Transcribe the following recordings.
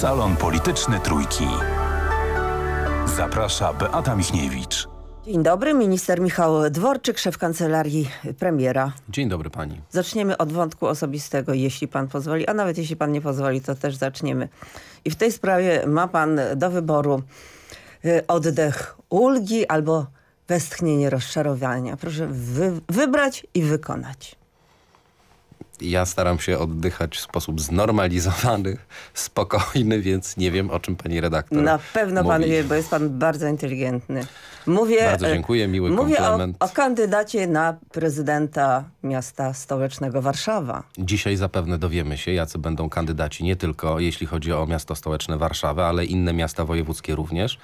Salon Polityczny Trójki. Zaprasza Beata Michniewicz. Dzień dobry, minister Michał Dworczyk, szef kancelarii premiera. Dzień dobry pani. Zaczniemy od wątku osobistego, jeśli pan pozwoli, a nawet jeśli pan nie pozwoli, to też zaczniemy. I w tej sprawie ma pan do wyboru y, oddech ulgi albo westchnienie rozczarowania. Proszę wy wybrać i wykonać ja staram się oddychać w sposób znormalizowany, spokojny, więc nie wiem, o czym pani redaktor Na pewno mówi. pan wie, bo jest pan bardzo inteligentny. Mówię, bardzo e, dziękuję, miły mówię komplement. O, o kandydacie na prezydenta miasta stołecznego Warszawa. Dzisiaj zapewne dowiemy się, jacy będą kandydaci, nie tylko jeśli chodzi o miasto stołeczne Warszawę, ale inne miasta wojewódzkie również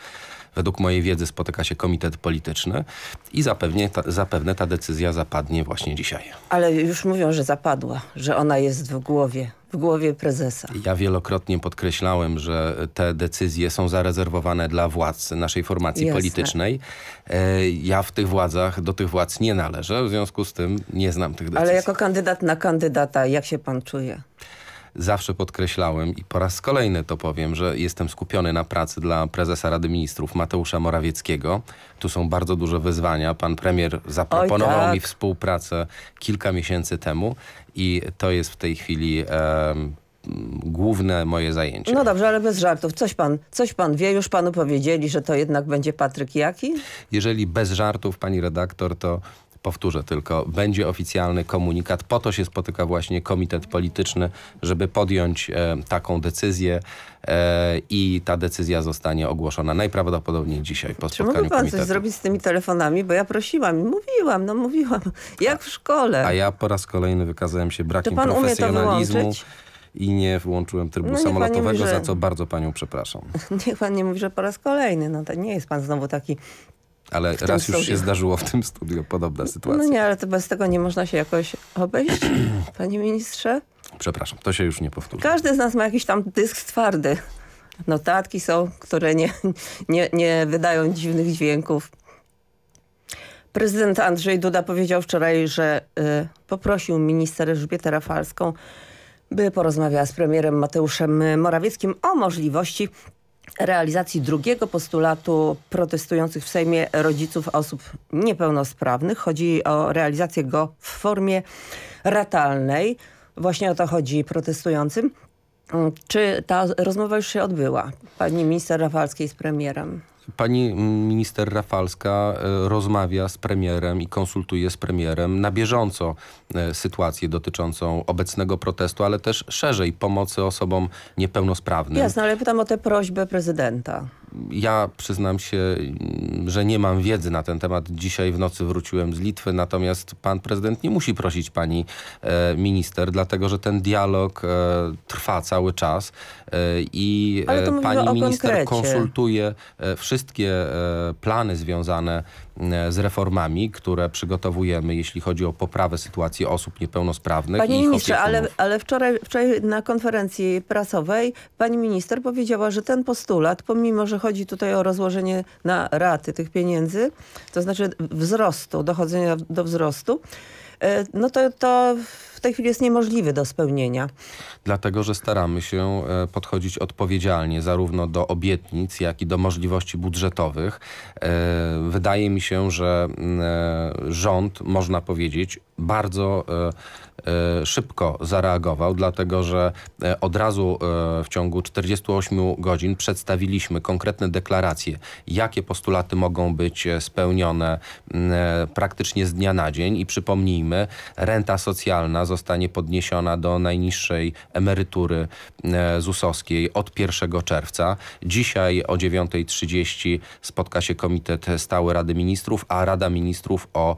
według mojej wiedzy spotyka się komitet polityczny i zapewnie ta, zapewne ta decyzja zapadnie właśnie dzisiaj. Ale już mówią, że zapadła, że ona jest w głowie w głowie prezesa. Ja wielokrotnie podkreślałem, że te decyzje są zarezerwowane dla władz naszej formacji Jasne. politycznej. E, ja w tych władzach, do tych władz nie należę, w związku z tym nie znam tych decyzji. Ale jako kandydat na kandydata, jak się pan czuje? zawsze podkreślałem i po raz kolejny to powiem, że jestem skupiony na pracy dla prezesa Rady Ministrów Mateusza Morawieckiego. Tu są bardzo duże wyzwania. Pan premier zaproponował tak. mi współpracę kilka miesięcy temu i to jest w tej chwili... główne moje zajęcie. No dobrze, ale bez żartów. Coś pan, coś pan wie, już panu powiedzieli, że to jednak będzie Patryk Jaki? Jeżeli bez żartów, pani redaktor, to powtórzę tylko, będzie oficjalny komunikat. Po to się spotyka właśnie komitet polityczny, żeby podjąć e, taką decyzję e, i ta decyzja zostanie ogłoszona najprawdopodobniej dzisiaj po Czy Czy pan komitetu. coś zrobić z tymi telefonami? Bo ja prosiłam i mówiłam, no mówiłam, jak w szkole. A ja po raz kolejny wykazałem się brakiem profesjonalizmu i nie włączyłem trybu no, samolotowego, mówi, że... za co bardzo panią przepraszam. Niech pan nie mówi, że po raz kolejny. No to nie jest pan znowu taki ale raz już się zdarzyło w tym studiu podobna sytuacja. No nie, ale to bez tego nie można się jakoś obejść, panie ministrze. Przepraszam, to się już nie powtórzy. Każdy z nas ma jakiś tam dysk twardy. Notatki są, które nie, nie, nie wydają dziwnych dźwięków. Prezydent Andrzej Duda powiedział wczoraj, że y, poprosił minister Elżbietę Rafalską, by porozmawiała z premierem Mateuszem Morawieckim o możliwości realizacji drugiego postulatu protestujących w Sejmie rodziców osób niepełnosprawnych. Chodzi o realizację go w formie ratalnej. Właśnie o to chodzi protestującym. Mm, czy ta rozmowa już się odbyła? Pani minister Rafalskiej z premierem. Pani minister Rafalska e, rozmawia z premierem i konsultuje z premierem na bieżąco e, sytuację dotyczącą obecnego protestu, ale też szerzej pomocy osobom niepełnosprawnym. Jasne, ale pytam o tę prośbę prezydenta ja przyznam się, mm, że nie mam wiedzy na ten temat. Dzisiaj w nocy wróciłem z Litwy, natomiast pan prezydent nie musi prosić pani e, minister, dlatego że ten dialog e, trwa cały czas e, i pani minister konkrecie. konsultuje wszystkie plany związane E, z reformami, które przygotowujemy, jeśli chodzi o poprawę sytuacji osób niepełnosprawnych. Panie ministrze, ale, ale wczoraj, wczoraj na konferencji prasowej pani minister powiedziała, że ten postulat, pomimo, że chodzi tutaj o rozłożenie na raty tych pieniędzy, to znaczy wzrostu, dochodzenia do wzrostu, E, no to, to w tej chwili jest niemożliwy do spełnienia. Dlatego, że staramy się e, podchodzić odpowiedzialnie zarówno do obietnic, jak i do możliwości budżetowych. E, wydaje mi się, że mm, rząd, można powiedzieć, bardzo e, e, szybko zareagował, dlatego że e, od razu w ciągu 48 godzin przedstawiliśmy konkretne deklaracje, jakie postulaty mogą być spełnione praktycznie z dnia na dzień i przypomnijmy, renta socjalna zostanie podniesiona do najniższej emerytury ZUS-owskiej od 1 czerwca. Dzisiaj o 9.30 spotka się Komitet Stały Rady Ministrów, a Rada Ministrów o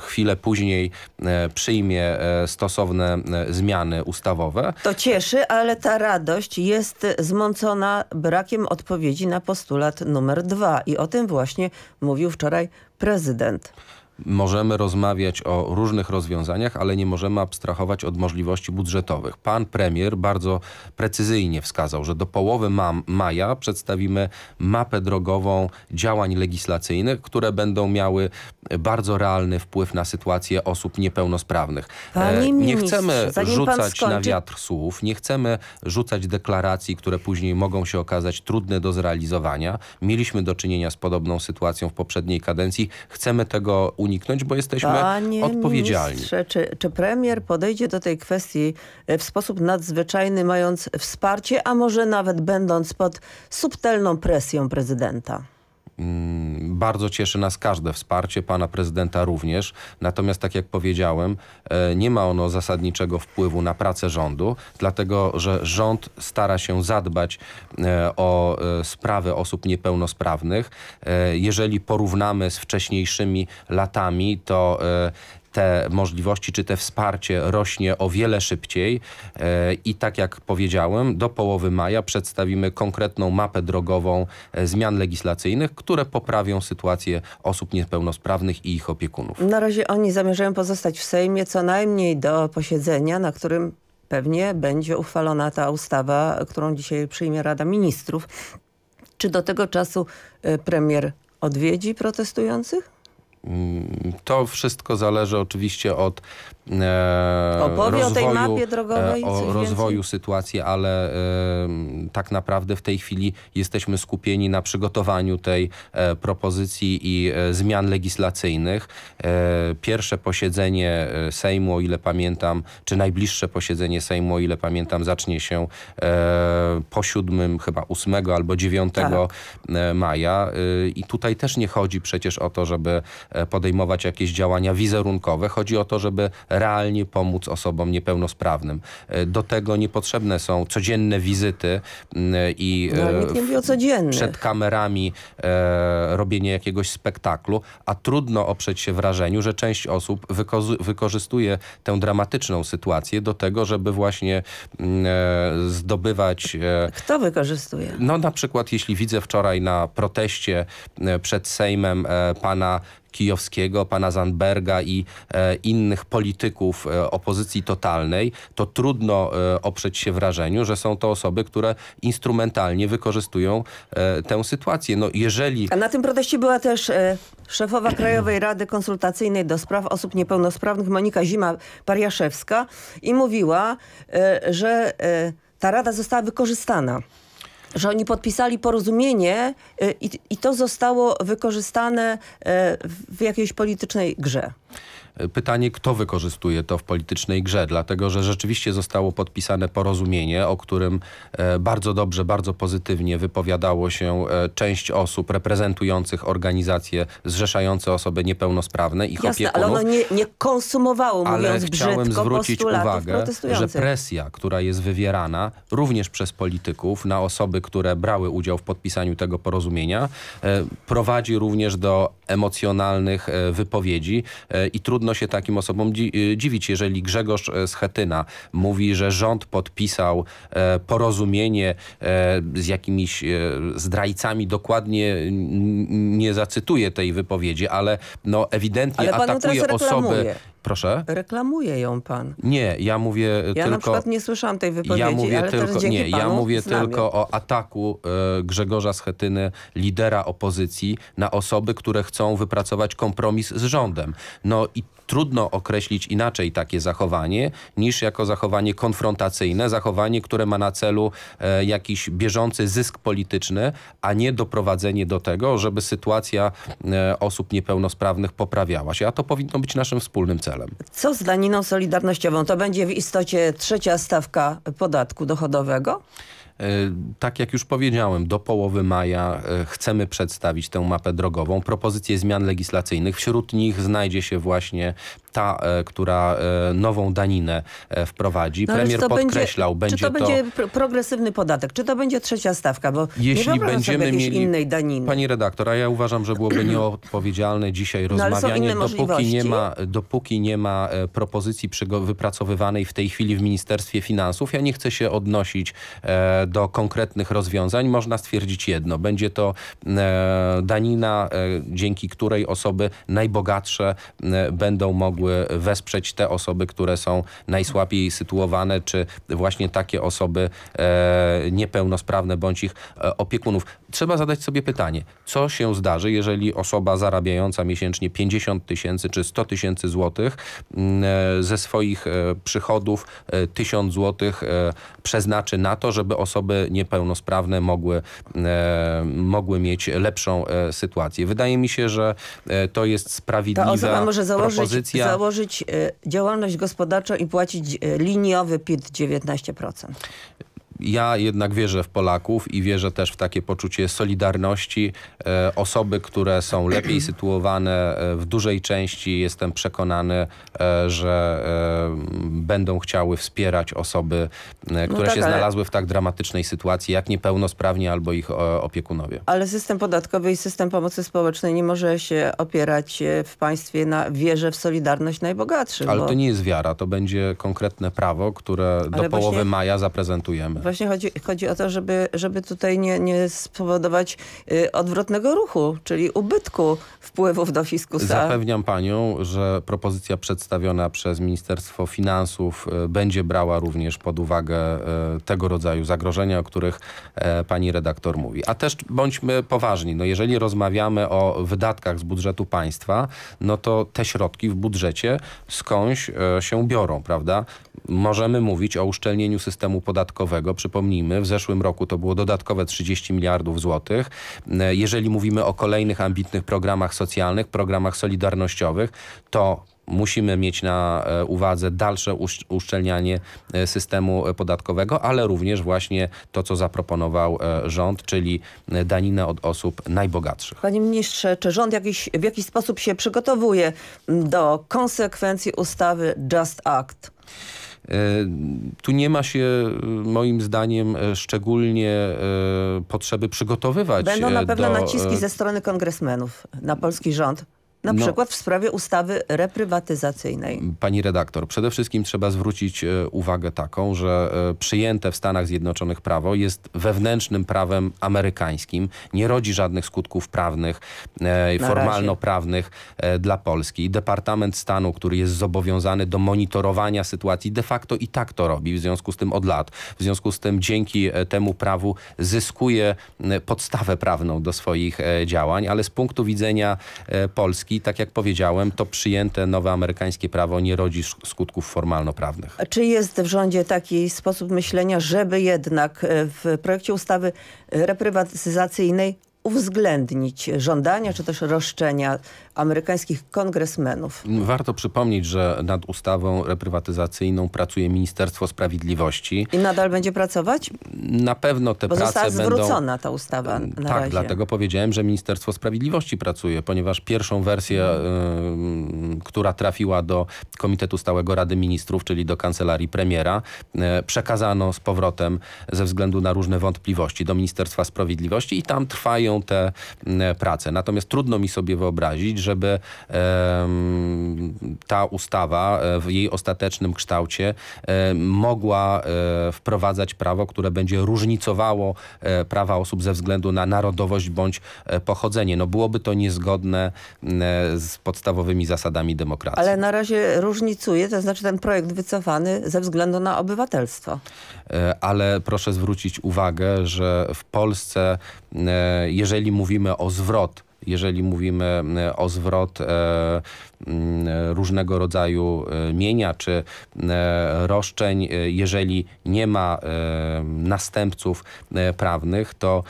chwilę później później e, przyjmie e, stosowne e, zmiany ustawowe. To cieszy, ale ta radość jest zmącona brakiem odpowiedzi na postulat numer dwa i o tym właśnie mówił wczoraj prezydent możemy rozmawiać o różnych rozwiązaniach, ale nie możemy abstrahować od możliwości budżetowych. Pan premier bardzo precyzyjnie wskazał, że do połowy ma maja przedstawimy mapę drogową działań legislacyjnych, które będą miały bardzo realny wpływ na sytuację osób niepełnosprawnych. Panie e, nie chcemy rzucać na wiatr słów, nie chcemy rzucać deklaracji, które później mogą się okazać trudne do zrealizowania. Mieliśmy do czynienia z podobną sytuacją w poprzedniej kadencji. Chcemy tego uniknąć uniknąć, bo jesteśmy Panie odpowiedzialni. Ministrze, czy, czy premier podejdzie do tej kwestii e, w sposób nadzwyczajny, mając wsparcie, a może nawet będąc pod subtelną presją prezydenta? Mm, bardzo cieszy nas każde wsparcie, pana prezydenta również. Natomiast, tak jak powiedziałem, e, nie ma ono zasadniczego wpływu na pracę rządu, dlatego że rząd stara się zadbać e, o e, sprawy osób niepełnosprawnych. Jeżeli porównamy z wcześniejszymi latami, to te możliwości czy te wsparcie rośnie o wiele szybciej e, i tak jak powiedziałem, do połowy maja przedstawimy konkretną mapę drogową e, zmian legislacyjnych, które poprawią sytuację osób niepełnosprawnych i ich opiekunów. Na razie oni zamierzają pozostać w Sejmie co najmniej do posiedzenia, na którym pewnie będzie uchwalona ta ustawa, którą dzisiaj przyjmie Rada Ministrów. Czy do tego czasu e, premier odwiedzi protestujących? Mm, to wszystko zależy oczywiście od E, Opowie rozwoju, o tej mapie drogowej. E, o rozwoju więcej? sytuacji, ale tak naprawdę w tej chwili jesteśmy skupieni na przygotowaniu tej e, propozycji i zmian legislacyjnych. Pierwsze posiedzenie Sejmu, o ile pamiętam, czy najbliższe posiedzenie Sejmu, o ile pamiętam, zacznie się po 7, chyba 8 albo 9 tak. maja. I tutaj też nie chodzi przecież o to, żeby podejmować jakieś działania wizerunkowe. Chodzi o to, żeby realnie pomóc osobom niepełnosprawnym. E, do tego niepotrzebne są codzienne wizyty mm, i no, e, przed kamerami e, robienie jakiegoś spektaklu, a trudno oprzeć się wrażeniu, że część osób wykorzystuje tę dramatyczną sytuację do tego, żeby właśnie mm, zdobywać... Kto wykorzystuje? No na przykład jeśli widzę wczoraj na proteście przed Sejmem pana Kijowskiego, pana Zandberga i e, innych polityków e, opozycji totalnej, to trudno e, oprzeć się wrażeniu, że są to osoby, które instrumentalnie wykorzystują tę sytuację. No, jeżeli... A na tym proteście była też szefowa Krajowej Rady Konsultacyjnej do Spraw Osób Niepełnosprawnych Monika Zima-Pariaszewska i mówiła, że ta rada została wykorzystana że oni podpisali porozumienie y, i, i to zostało wykorzystane e, w jakiejś politycznej grze. E, pytanie, kto wykorzystuje to w politycznej grze, dlatego że rzeczywiście zostało podpisane porozumienie, o którym e, bardzo dobrze, bardzo pozytywnie wypowiadało się część osób reprezentujących organizacje zrzeszające osoby niepełnosprawne i Jasne, opiekunów. ale ono nie, nie konsumowało, mówiąc ale chciałem brzydko, zwrócić uwagę, że presja, która jest wywierana również przez polityków na osoby, które brały udział w podpisaniu tego porozumienia. E, prowadzi również do emocjonalnych e, wypowiedzi e, i trudno się takim osobom dziwić, jeżeli Grzegorz Schetyna mówi, że rząd podpisał porozumienie z jakimiś zdrajcami, dokładnie nie zacytuję tej wypowiedzi, ale no ewidentnie ale atakuje osoby Proszę? Reklamuje ją pan. Nie, ja mówię ja e, tylko... Ja na przykład nie słyszałam tej wypowiedzi, ja mówię ale tylko, nie, ja mówię tylko o ataku y, Grzegorza Schetyny, lidera opozycji, na osoby, które chcą wypracować kompromis z rządem. No i trudno określić inaczej takie zachowanie niż jako zachowanie konfrontacyjne, zachowanie, które ma na celu e, jakiś bieżący zysk polityczny, a nie doprowadzenie do tego, żeby sytuacja e, osób niepełnosprawnych poprawiała się. A to powinno być naszym wspólnym celem celem. Co z daniną solidarnościową? To będzie w istocie trzecia stawka podatku dochodowego? E, tak jak już powiedziałem, do połowy maja e, chcemy przedstawić tę mapę drogową, propozycje zmian legislacyjnych. Wśród nich znajdzie się właśnie ta, e, która e, nową daninę e, wprowadzi. No, Premier podkreślał, będzie, to... czy to, będzie to... progresywny podatek, czy to będzie trzecia stawka, bo jeśli nie będziemy mieli innej daniny. Pani redaktor, a ja uważam, że byłoby nieodpowiedzialne dzisiaj no, rozmawianie, dopóki nie ma, dopóki nie ma propozycji wypracowywanej w tej chwili w Ministerstwie Finansów. Ja nie chcę się odnosić e, do konkretnych rozwiązań. Można stwierdzić jedno. Będzie to e, danina, e, dzięki której osoby najbogatsze będą mogły mogły wesprzeć te osoby, które są najsłabiej sytuowane, czy właśnie takie osoby e, niepełnosprawne bądź ich e, opiekunów. Trzeba zadać sobie pytanie, co się zdarzy, jeżeli osoba zarabiająca miesięcznie 50 tysięcy czy 100 tysięcy złotych mm, e, ze swoich przychodów 1000 złotych przeznaczy na to, żeby osoby niepełnosprawne mogły, mogły mieć lepszą sytuację. Wydaje mi się, że to jest sprawiedliwa Ta osoba może założyć, propozycja założyć y, działalność gospodarczą i płacić y, liniowy PIT 19% ja jednak wierzę w Polaków i wierzę też w takie poczucie solidarności. E, osoby, które są lepiej sytuowane e, w dużej części, jestem przekonany, e, że będą chciały wspierać osoby, no które no tak, się znalazły ale... w tak dramatycznej sytuacji, jak niepełnosprawni albo ich opiekunowie. Ale system podatkowy i system pomocy społecznej nie może się opierać w państwie na wierze w solidarność najbogatszych. Ale bo... to nie jest wiara, to będzie konkretne prawo, które ale do połowy maja zaprezentujemy właśnie chodzi, chodzi o to, żeby, żeby tutaj nie, nie spowodować y, odwrotnego ruchu, czyli ubytku wpływów do fiskusa. Zapewniam panią, że propozycja przedstawiona przez Ministerstwo Finansów y, będzie brała również pod uwagę y, tego rodzaju zagrożenia, o których e, pani redaktor mówi. A też bądźmy poważni, no jeżeli rozmawiamy o wydatkach z budżetu państwa, no to te środki w budżecie skądś e, się biorą, prawda? Możemy mówić o uszczelnieniu systemu podatkowego, przypomnijmy, w zeszłym roku to było dodatkowe 30 miliardów złotych. E, jeżeli mówimy o kolejnych ambitnych programach socjalnych, programach solidarnościowych, to musimy mieć na e, uwadze dalsze uszczelnianie e, systemu podatkowego, ale również właśnie to, co zaproponował rząd, czyli danina od osób najbogatszych. Panie ministrze, czy rząd jakiś, w jakiś sposób się przygotowuje do konsekwencji ustawy Just Act? E, tu nie ma się e, moim zdaniem e, szczególnie potrzeby przygotowywać. Będą na pewno do... naciski ze strony kongresmenów na polski rząd, na no. przykład w sprawie ustawy reprywatyzacyjnej. Pani redaktor, przede wszystkim trzeba zwrócić e, uwagę taką, że e, przyjęte w Stanach Zjednoczonych prawo jest wewnętrznym prawem amerykańskim. Nie rodzi żadnych skutków prawnych, e, formalno-prawnych dla Polski. Departament Stanu, który jest zobowiązany do monitorowania sytuacji, de facto i tak to robi, w związku z tym od lat. W związku z tym dzięki temu prawu zyskuje podstawę prawną do swoich działań, ale z punktu widzenia Polski Polski. Tak jak powiedziałem, to przyjęte nowe amerykańskie prawo nie rodzi skutków formalno-prawnych. Czy jest w rządzie taki sposób myślenia, żeby jednak e, w projekcie ustawy reprywatyzacyjnej uwzględnić żądania czy też roszczenia amerykańskich kongresmenów. Warto przypomnieć, że nad ustawą reprywatyzacyjną pracuje Ministerstwo Sprawiedliwości. I nadal będzie pracować? Na pewno te Bo prace została będą... została zwrócona ta ustawa na Tak, razie. dlatego powiedziałem, że Ministerstwo Sprawiedliwości pracuje, ponieważ pierwszą wersję, yy, która trafiła do Komitetu Stałego Rady Ministrów, czyli do Kancelarii Premiera, yy, przekazano z powrotem ze względu na różne wątpliwości do Ministerstwa Sprawiedliwości i tam trwają wykonują te mm, e, prace. Natomiast trudno mi sobie wyobrazić, żeby ta ustawa e, w jej ostatecznym kształcie e, mogła wprowadzać prawo, które będzie różnicowało prawa osób ze względu na narodowość bądź pochodzenie. No byłoby to niezgodne mm, z podstawowymi zasadami demokracji. Ale na razie różnicuje, to znaczy ten projekt wycofany ze względu na obywatelstwo. Ale proszę zwrócić uwagę, że w Polsce jeżeli mówimy o zwrot jeżeli mówimy e, o zwrot e, mm, różnego rodzaju e, mienia czy roszczeń, jeżeli nie ma następców prawnych, to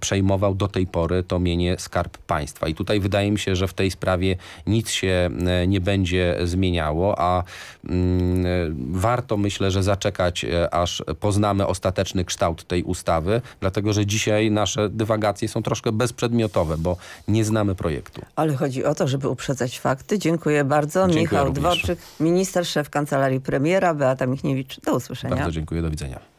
przejmował do tej pory to mienie Skarb Państwa. I tutaj wydaje mi się, że w tej sprawie nic się nie będzie zmieniało, a mm, warto myślę, że zaczekać, aż poznamy ostateczny kształt tej ustawy, dlatego że dzisiaj nasze dywagacje są troszkę bezprzedmiotowe, bo nie znamy projektu. Ale chodzi o to, żeby uprzedzać fakty. Dziękuję bardzo. Dziękuję Michał również. Dworczyk, minister, szef Kancelarii Premiera, Beata Michniewicz. Do usłyszenia. Bardzo dziękuję, do widzenia.